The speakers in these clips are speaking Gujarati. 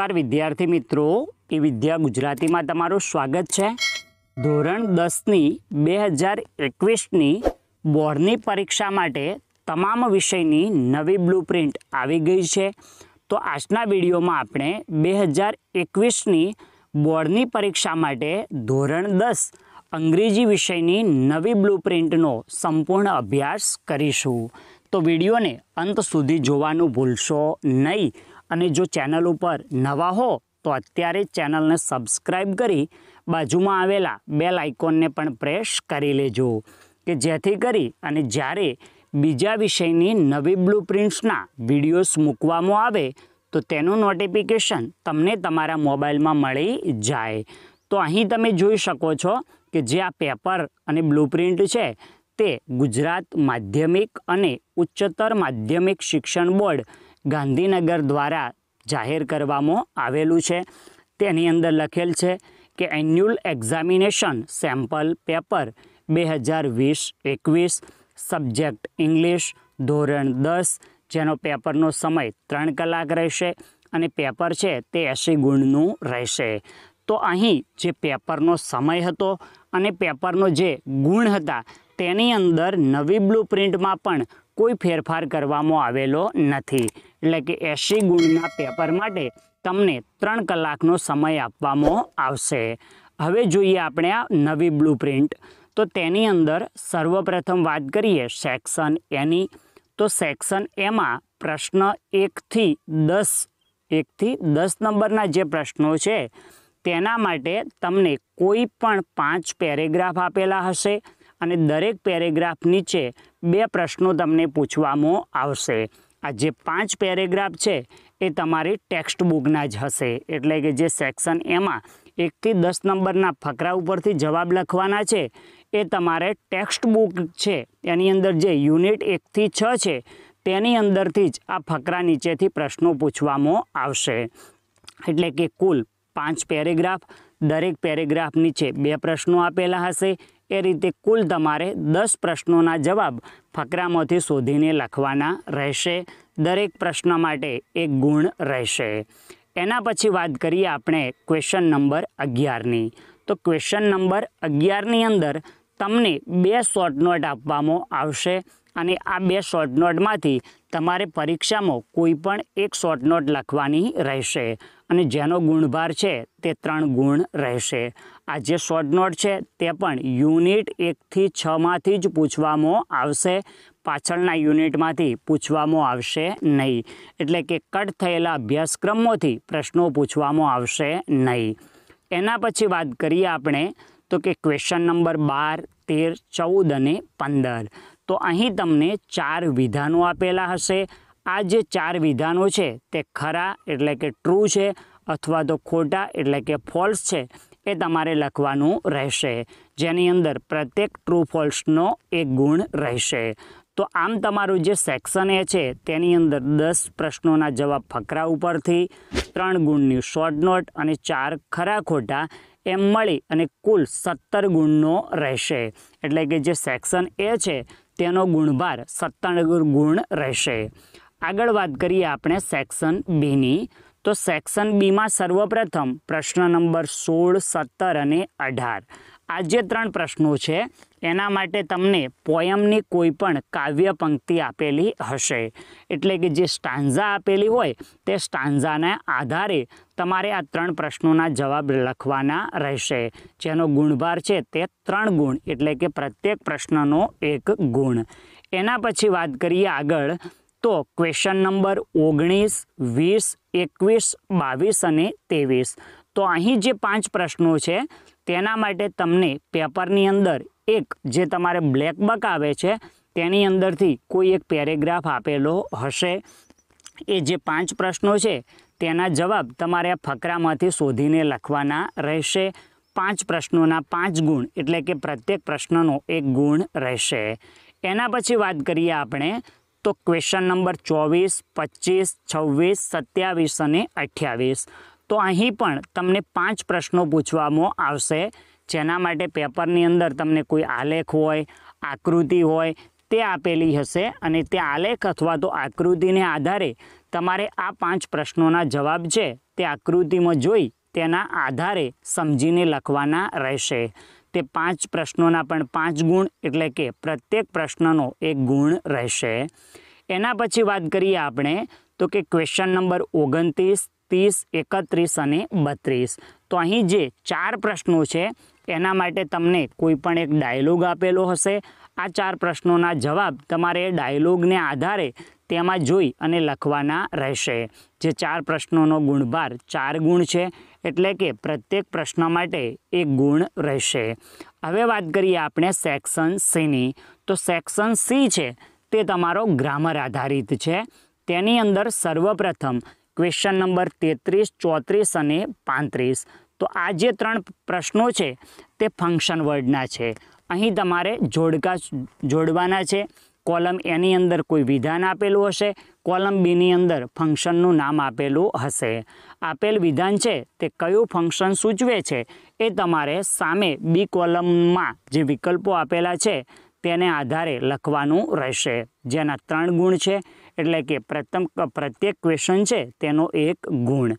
નમસ્કાર વિદ્યાર્થી મિત્રો એ વિદ્યા ગુજરાતીમાં તમારું સ્વાગત છે ધોરણ દસની બે હજાર એકવીસની બોર્ડની પરીક્ષા માટે તમામ વિષયની નવી બ્લુ પ્રિન્ટ આવી ગઈ છે તો આજના વિડીયોમાં આપણે બે હજાર એકવીસની બોર્ડની પરીક્ષા માટે ધોરણ દસ અંગ્રેજી વિષયની નવી બ્લુ પ્રિન્ટનો સંપૂર્ણ અભ્યાસ કરીશું તો વિડીયોને અંત સુધી જોવાનું ભૂલશો નહીં અને જો ચેનલ ઉપર નવા હો તો અત્યારે ચેનલને સબસ્ક્રાઈબ કરી બાજુમાં આવેલા બેલ આઇકોનને પણ પ્રેસ કરી લેજો કે જેથી કરી અને જ્યારે બીજા વિષયની નવી બ્લુ પ્રિન્ટ્સના વિડીયોઝ મૂકવામાં આવે તો તેનું નોટિફિકેશન તમને તમારા મોબાઈલમાં મળી જાય તો અહીં તમે જોઈ શકો છો કે જે આ પેપર અને બ્લુ પ્રિન્ટ છે તે ગુજરાત માધ્યમિક અને ઉચ્ચતર માધ્યમિક શિક્ષણ બોર્ડ ગાંધીનગર દ્વારા જાહેર કરવામાં આવેલું છે તેની અંદર લખેલ છે કે એન્યુઅલ એક્ઝામિનેશન સેમ્પલ પેપર બે હજાર વીસ એકવીસ સબ્જેક્ટ ઇંગ્લિશ ધોરણ દસ જેનો પેપરનો સમય ત્રણ કલાક રહેશે અને પેપર છે તે એંશી ગુણનું રહેશે તો અહીં જે પેપરનો સમય હતો અને પેપરનો જે ગુણ હતા તેની અંદર નવી બ્લુ પ્રિન્ટમાં પણ કોઈ ફેરફાર કરવામાં આવેલો નથી એટલે કે એસી ગુણના પેપર માટે તમને ત્રણ કલાકનો સમય આપવામાં આવશે હવે જોઈએ આપણે આ નવી બ્લુ પ્રિન્ટ તો તેની અંદર સર્વપ્રથમ વાત કરીએ સેક્શન એની તો સેક્શન એમાં પ્રશ્ન એકથી દસ એકથી દસ નંબરના જે પ્રશ્નો છે તેના માટે તમને કોઈ પણ પાંચ પેરેગ્રાફ આપેલા હશે અને દરેક પેરેગ્રાફ નીચે બે પ્રશ્નો તમને પૂછવામાં આવશે આ જે પાંચ પેરેગ્રાફ છે એ તમારી ટેક્સ્ટ બુકના જ હશે એટલે કે જે સેક્શન એમાં એકથી દસ નંબરના ફકરા ઉપરથી જવાબ લખવાના છે એ તમારે ટેક્સ્ટ બુક છે એની અંદર જે યુનિટ એકથી છ છે તેની અંદરથી જ આ ફકરા નીચેથી પ્રશ્નો પૂછવામાં આવશે એટલે કે કુલ પાંચ પેરેગ્રાફ દરેક પેરેગ્રાફ નીચે બે પ્રશ્નો આપેલા હશે એ રીતે કુલ તમારે દસ પ્રશ્નોના જવાબ ફકરામાંથી શોધીને લખવાના રહેશે દરેક પ્રશ્ન માટે એક ગુણ રહેશે એના પછી વાત કરીએ આપણે ક્વેશ્ચન નંબર અગિયારની તો ક્વેશ્ચન નંબર અગિયારની અંદર તમને બે શોર્ટ નોટ આપવામાં આવશે અને આ બે શોર્ટ નોટમાંથી તમારે પરીક્ષામાં કોઈ પણ એક શોર્ટ નોટ લખવાની રહેશે અને જેનો ગુણભાર છે તે ત્રણ ગુણ રહેશે આ જે શોર્ટ નોટ છે તે પણ યુનિટ એકથી છમાંથી જ પૂછવામાં આવશે પાછળના યુનિટમાંથી પૂછવામાં આવશે નહીં એટલે કે કટ થયેલા અભ્યાસક્રમોથી પ્રશ્નો પૂછવામાં આવશે નહીં એના પછી વાત કરીએ આપણે તો કે ક્વેશ્ચન નંબર બાર તેર ચૌદ અને પંદર તો અહીં તમને ચાર વિધાનો આપેલા હશે આ જે ચાર વિધાનો છે તે ખરા એટલે કે ટ્રુ છે અથવા તો ખોટા એટલે કે ફોલ્સ છે એ તમારે લખવાનું રહેશે જેની અંદર પ્રત્યેક ટ્રુ ફોલ્સનો એક ગુણ રહેશે તો આમ તમારું જે સેક્શન એ છે તેની અંદર દસ પ્રશ્નોના જવાબ ફકરા ઉપરથી ત્રણ ગુણની શોર્ટ નોટ અને ચાર ખરા ખોટા એમ મળી અને કુલ સત્તર ગુણનો રહેશે એટલે કે જે સેક્શન એ છે તેનો ગુણભાર સત્તાણું ગુણ રહેશે આગળ વાત કરીએ આપણે સેક્શન બીની તો સેક્શન બીમાં સર્વપ્રથમ પ્રશ્ન નંબર સોળ સત્તર અને અઢાર આ જે ત્રણ પ્રશ્નો છે એના માટે તમને પોયમની કોઈ પણ કાવ્ય પંક્તિ આપેલી હશે એટલે કે જે સ્ટાન્ઝા આપેલી હોય તે સ્ટાન્ઝાના આધારે તમારે આ ત્રણ પ્રશ્નોના જવાબ લખવાના રહેશે જેનો ગુણભાર છે તે ત્રણ ગુણ એટલે કે પ્રત્યેક પ્રશ્નનો એક ગુણ એના પછી વાત કરીએ આગળ તો ક્વેશ્ચન નંબર ઓગણીસ વીસ એકવીસ બાવીસ અને ત્રેવીસ તો અહીં જે પાંચ પ્રશ્નો છે તેના માટે તમને પેપરની અંદર એક જે તમારે બ્લેક બક આવે છે તેની અંદરથી કોઈ એક પેરેગ્રાફ આપેલો હશે એ જે પાંચ પ્રશ્નો છે તેના જવાબ તમારે આ ફકરામાંથી શોધીને લખવાના રહેશે પાંચ પ્રશ્નોના પાંચ ગુણ એટલે કે પ્રત્યેક પ્રશ્નનો એક ગુણ રહેશે એના પછી વાત કરીએ આપણે તો ક્વેશ્ચન નંબર ચોવીસ પચીસ છવ્વીસ સત્યાવીસ અને અઠ્યાવીસ તો અહીં પણ તમને પાંચ પ્રશ્નો પૂછવામાં આવશે જેના માટે પેપરની અંદર તમને કોઈ આલેખ હોય આકૃતિ હોય તે આપેલી હશે અને તે આલેખ અથવા તો આકૃતિને આધારે તમારે આ પાંચ પ્રશ્નોના જવાબ છે તે આકૃતિમાં જોઈ તેના આધારે સમજીને લખવાના રહેશે તે પાંચ પ્રશ્નોના પણ પાંચ ગુણ એટલે કે પ્રત્યેક પ્રશ્નનો એક ગુણ રહેશે એના પછી વાત કરીએ આપણે તો કે ક્વેશ્ચન નંબર ઓગણત્રીસ ત્રીસ એકત્રીસ અને બત્રીસ તો અહીં જે ચાર પ્રશ્નો છે એના માટે તમને કોઈપણ એક ડાયલોગ આપેલો હશે આ ચાર પ્રશ્નોના જવાબ તમારે ડાયલોગને આધારે તેમાં જોઈ અને લખવાના રહેશે જે ચાર પ્રશ્નોનો ગુણભાર ચાર ગુણ છે એટલે કે પ્રત્યેક પ્રશ્ન માટે એક ગુણ રહેશે હવે વાત કરીએ આપણે સેક્શન સીની તો સેક્શન સી છે તે તમારો ગ્રામર આધારિત છે તેની અંદર સર્વપ્રથમ ક્વેશ્ચન નંબર તેત્રીસ ચોત્રીસ અને પાંત્રીસ તો આ જે ત્રણ પ્રશ્નો છે તે ફંક્શન વર્ડના છે અહીં તમારે જોડકા જોડવાના છે કોલમ એની અંદર કોઈ વિધાન આપેલું હશે કોલમ બીની અંદર ફંક્શનનું નામ આપેલું હશે આપેલ વિધાન છે તે કયું ફંક્શન સૂચવે છે એ તમારે સામે બી કોલમમાં જે વિકલ્પો આપેલા છે તેને આધારે લખવાનું રહેશે જેના ત્રણ ગુણ છે એટલે કે પ્રથમ પ્રત્યેક ક્વેશ્ચન છે તેનો એક ગુણ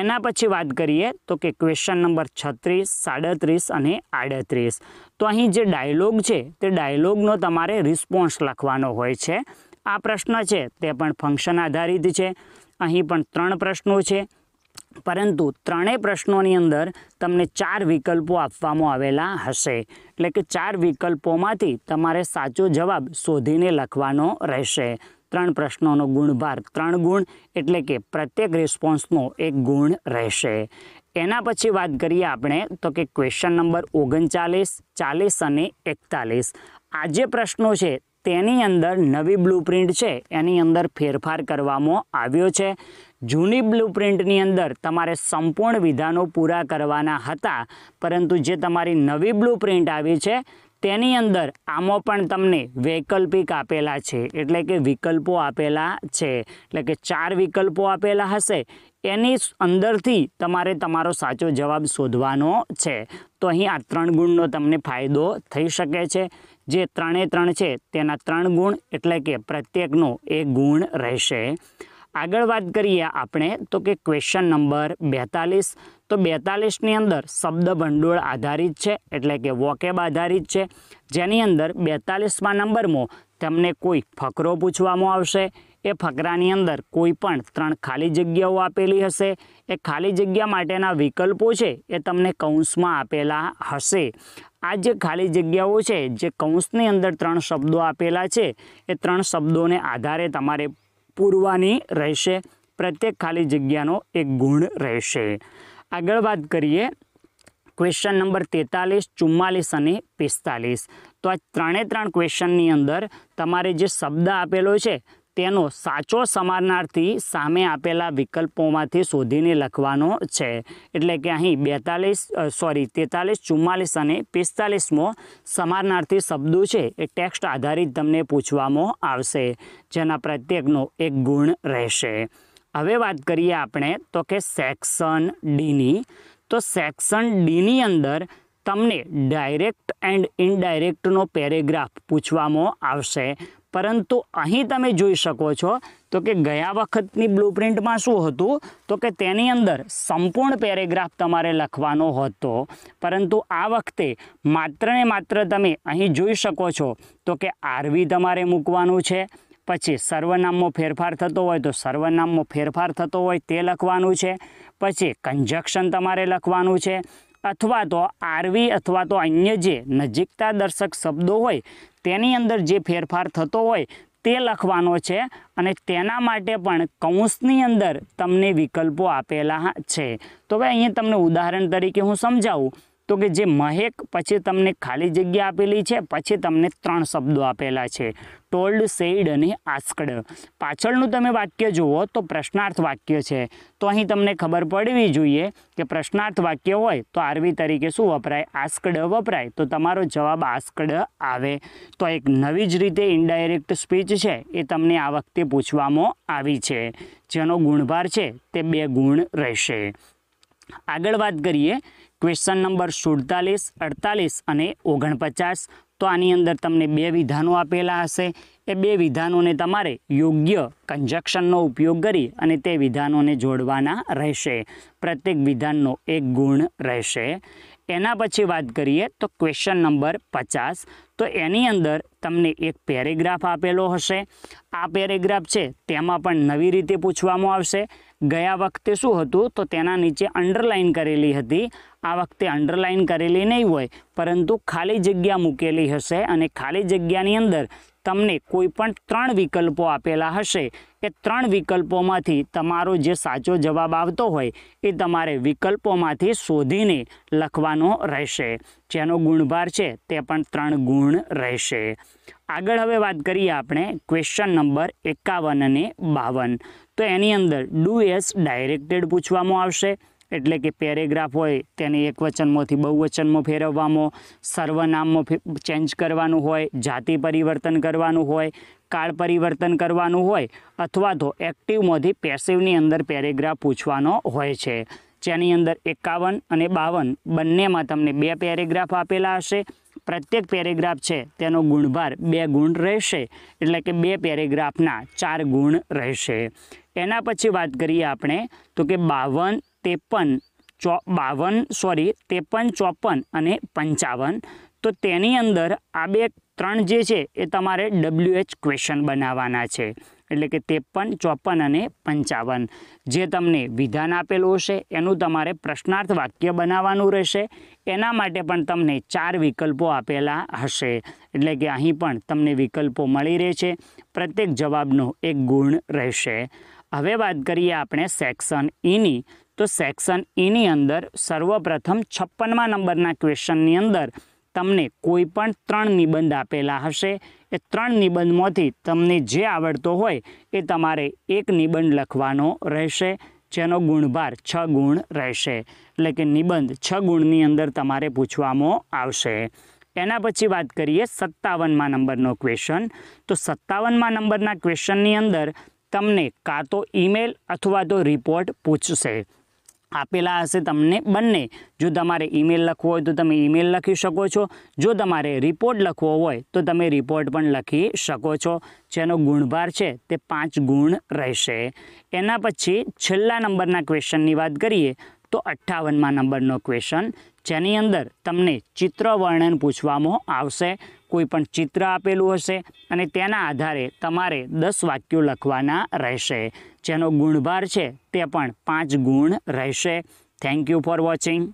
એના પછી વાત કરીએ તો કે ક્વેશ્ચન નંબર છત્રીસ સાડત્રીસ અને આડત્રીસ તો અહીં જે ડાયલોગ છે તે ડાયલોગનો તમારે રિસ્પોન્સ લખવાનો હોય છે આ પ્રશ્ન છે તે પણ ફંક્શન આધારિત છે અહીં પણ ત્રણ પ્રશ્નો છે પરંતુ ત્રણેય પ્રશ્નોની અંદર તમને ચાર વિકલ્પો આપવામાં આવેલા હશે એટલે કે ચાર વિકલ્પોમાંથી તમારે સાચો જવાબ શોધીને લખવાનો રહેશે ત્રણ પ્રશ્નોનો ગુણભાર ત્રણ ગુણ એટલે કે પ્રત્યેક રિસ્પોન્સનો એક ગુણ રહેશે એના પછી વાત કરીએ આપણે તો કે ક્વેશ્ચન નંબર ઓગણચાલીસ ચાલીસ અને એકતાલીસ આ જે પ્રશ્નો છે તેની અંદર નવી બ્લુપ્રિન્ટ છે એની અંદર ફેરફાર કરવામાં આવ્યો છે જૂની બ્લુપ્રિન્ટની અંદર તમારે સંપૂર્ણ વિધાનો પૂરા કરવાના હતા પરંતુ જે તમારી નવી બ્લુપ્રિન્ટ આવી છે તેની અંદર આમાં પણ તમને વૈકલ્પિક આપેલા છે એટલે કે વિકલ્પો આપેલા છે એટલે કે ચાર વિકલ્પો આપેલા હશે એની અંદરથી તમારે તમારો સાચો જવાબ શોધવાનો છે તો અહીં આ ત્રણ ગુણનો તમને ફાયદો થઈ શકે છે જે ત્રણે ત્રણ છે તેના ત્રણ ગુણ એટલે કે પ્રત્યેકનો એક ગુણ રહેશે આગળ વાત કરીએ આપણે તો કે ક્વેશ્ચન નંબર બેતાલીસ તો બેતાલીસની અંદર શબ્દ ભંડોળ આધારિત છે એટલે કે વોકેબ આધારિત છે જેની અંદર બેતાલીસમાં નંબરમાં તમને કોઈ ફકરો પૂછવામાં આવશે એ ફકરાની અંદર કોઈ પણ ત્રણ ખાલી જગ્યાઓ આપેલી હશે એ ખાલી જગ્યા માટેના વિકલ્પો છે એ તમને કૌંસમાં આપેલા હશે આ જે ખાલી જગ્યાઓ છે જે કૌંસની અંદર ત્રણ શબ્દો આપેલા છે એ ત્રણ શબ્દોને આધારે તમારે પૂરવાની રહેશે પ્રત્યેક ખાલી જગ્યાનો એક ગુણ રહેશે આગળ વાત કરીએ ક્વેશ્ચન નંબર તેતાલીસ ચુમ્માલીસ અને પિસ્તાલીસ તો આ ત્રણે ત્રણ ક્વેશ્ચનની અંદર તમારે જે શબ્દ આપેલો છે તેનો સાચો સમાનાર્થી સામે આપેલા વિકલ્પોમાંથી શોધીને લખવાનો છે એટલે કે અહીં બેતાલીસ સોરી તેતાલીસ ચુમ્માલીસ અને પિસ્તાલીસમો સમાનાર્થી શબ્દો છે એ ટેક્સ્ટ આધારિત તમને પૂછવામાં આવશે જેના પ્રત્યેકનો એક ગુણ રહેશે હવે વાત કરીએ આપણે તો કે સેક્શન ડીની તો સેક્શન ડીની અંદર તમને ડાયરેક્ટ એન્ડ ઇનડાયરેક્ટનો પેરેગ્રાફ પૂછવામાં આવશે પરંતુ અહીં તમે જોઈ શકો છો તો કે ગયા વખતની બ્લુ પ્રિન્ટમાં શું હતું તો કે તેની અંદર સંપૂર્ણ પેરેગ્રાફ તમારે લખવાનો હતો પરંતુ આ વખતે માત્રને માત્ર તમે અહીં જોઈ શકો છો તો કે આરવી તમારે મૂકવાનું છે પછી સર્વનામમાં ફેરફાર થતો હોય તો સર્વનામમાં ફેરફાર થતો હોય તે લખવાનું છે પછી કન્જક્શન તમારે લખવાનું છે અથવા તો આરવી અથવા તો અન્ય જે નજીકતા દર્શક શબ્દો હોય તેની અંદર જે ફેરફાર થતો હોય તે લખવાનો છે અને તેના માટે પણ કૌંસની અંદર તમને વિકલ્પો આપેલા છે તો હવે અહીંયા તમને ઉદાહરણ તરીકે હું સમજાવું તો કે જે મહેક પછી તમને ખાલી જગ્યા આપેલી છે પછી તમને ત્રણ શબ્દો આપેલા છે ટોલ્ડ સેઇડ અને આસ્કડ પાછળનું તમે વાક્ય જુઓ તો પ્રશ્નાર્થ વાક્ય છે તો અહીં તમને ખબર પડવી જોઈએ કે પ્રશ્નાર્થ વાક્ય હોય તો આરવી તરીકે શું વપરાય આસ્કડ વપરાય તો તમારો જવાબ આસ્કડ આવે તો એક નવી જ રીતે ઇનડાયરેક્ટ સ્પીચ છે એ તમને આ વખતે પૂછવામાં આવી છે જેનો ગુણભાર છે તે બે ગુણ રહેશે આગળ વાત કરીએ ક્વેશ્ચન નંબર સુડતાલીસ અડતાલીસ અને ઓગણપચાસ તો આની અંદર તમને બે વિધાનો આપેલા હશે એ બે વિધાનોને તમારે યોગ્ય કન્જક્શનનો ઉપયોગ કરી અને તે વિધાનોને જોડવાના રહેશે પ્રત્યેક વિધાનનો એક ગુણ રહેશે એના પછી વાત કરીએ તો ક્વેશ્ચન નંબર પચાસ તો એની અંદર તમને એક પેરેગ્રાફ આપેલો હશે આ પેરેગ્રાફ છે તેમાં પણ નવી રીતે પૂછવામાં આવશે ગયા વખતે શું હતું તો તેના નીચે અંડરલાઇન કરેલી હતી આ વખતે અંડરલાઇન કરેલી નહીં હોય પરંતુ ખાલી જગ્યા મૂકેલી હશે અને ખાલી જગ્યાની અંદર તમને કોઈપણ ત્રણ વિકલ્પો આપેલા હશે એ ત્રણ વિકલ્પોમાંથી તમારો જે સાચો જવાબ આવતો હોય એ તમારે વિકલ્પોમાંથી શોધીને લખવાનો રહેશે જેનો ગુણભાર છે તે પણ ત્રણ ગુણ રહેશે આગળ હવે વાત કરીએ આપણે ક્વેશ્ચન નંબર એકાવન અને બાવન તો એની અંદર ડુ એસ ડાયરેક્ટેડ પૂછવામાં આવશે એટલે કે પેરેગ્રાફ હોય તેને એક વચનમાંથી બહુવચનમાં ફેરવવામાં સર્વનામમાં ચેન્જ કરવાનું હોય જાતિ પરિવર્તન કરવાનું હોય કાળ પરિવર્તન કરવાનું હોય અથવા તો એક્ટિવમાંથી પેસિવની અંદર પેરેગ્રાફ પૂછવાનો હોય છે જેની અંદર એકાવન અને બાવન બંનેમાં તમને બે પેરેગ્રાફ આપેલા હશે પ્રત્યેક પેરેગ્રાફ છે તેનો ગુણભાર બે ગુણ રહેશે એટલે કે બે પેરેગ્રાફના ચાર ગુણ રહેશે એના પછી વાત કરીએ આપણે તો કે બાવન ત્રેપન ચો બાવન સોરી ત્રેપન ચોપન અને પંચાવન તો તેની અંદર આ બે ત્રણ જે છે એ તમારે ડબલ્યુએચ ક્વેશ્ચન બનાવવાના છે એટલે કે ત્રેપન ચોપન અને પંચાવન જે તમને વિધાન આપેલું હશે એનું તમારે પ્રશ્નાર્થ વાક્ય બનાવવાનું રહેશે એના માટે પણ તમને ચાર વિકલ્પો આપેલા હશે એટલે કે અહીં પણ તમને વિકલ્પો મળી રહે છે પ્રત્યેક જવાબનો એક ગુણ રહેશે હવે વાત કરીએ આપણે સેક્શન ઈની e તો સેક્શન ઈની e અંદર સર્વપ્રથમ છપ્પનમાં નંબરના ક્વેશ્ચનની અંદર તમને કોઈ પણ ત્રણ નિબંધ આપેલા હશે એ ત્રણ નિબંધમાંથી તમને જે આવડતો હોય એ તમારે એક નિબંધ લખવાનો રહેશે જેનો ગુણભાર છ ગુણ રહેશે એટલે કે નિબંધ છ ગુણની અંદર તમારે પૂછવામાં આવશે એના પછી વાત કરીએ સત્તાવનમાં નંબરનો ક્વેશ્ચન તો સત્તાવનમાં નંબરના ક્વેશ્ચનની અંદર તમને કાં તો ઈમેલ અથવા તો રિપોર્ટ પૂછશે આપેલા હશે તમને બંને જો તમારે ઈમેલ લખવો હોય તો તમે ઈમેલ લખી શકો છો જો તમારે રિપોર્ટ લખવો હોય તો તમે રિપોર્ટ પણ લખી શકો છો જેનો ગુણભાર છે તે પાંચ ગુણ રહેશે એના પછી છેલ્લા નંબરના ક્વેશ્ચનની વાત કરીએ તો અઠ્ઠાવનમાં નંબરનો ક્વેશ્ચન જેની અંદર તમને ચિત્ર વર્ણન પૂછવામાં આવશે કોઈપણ ચિત્ર આપેલું હશે અને તેના આધારે તમારે દસ વાક્યો લખવાના રહેશે જેનો ગુણભાર છે તે પણ પાંચ ગુણ રહેશે થેન્ક યુ ફોર વોચિંગ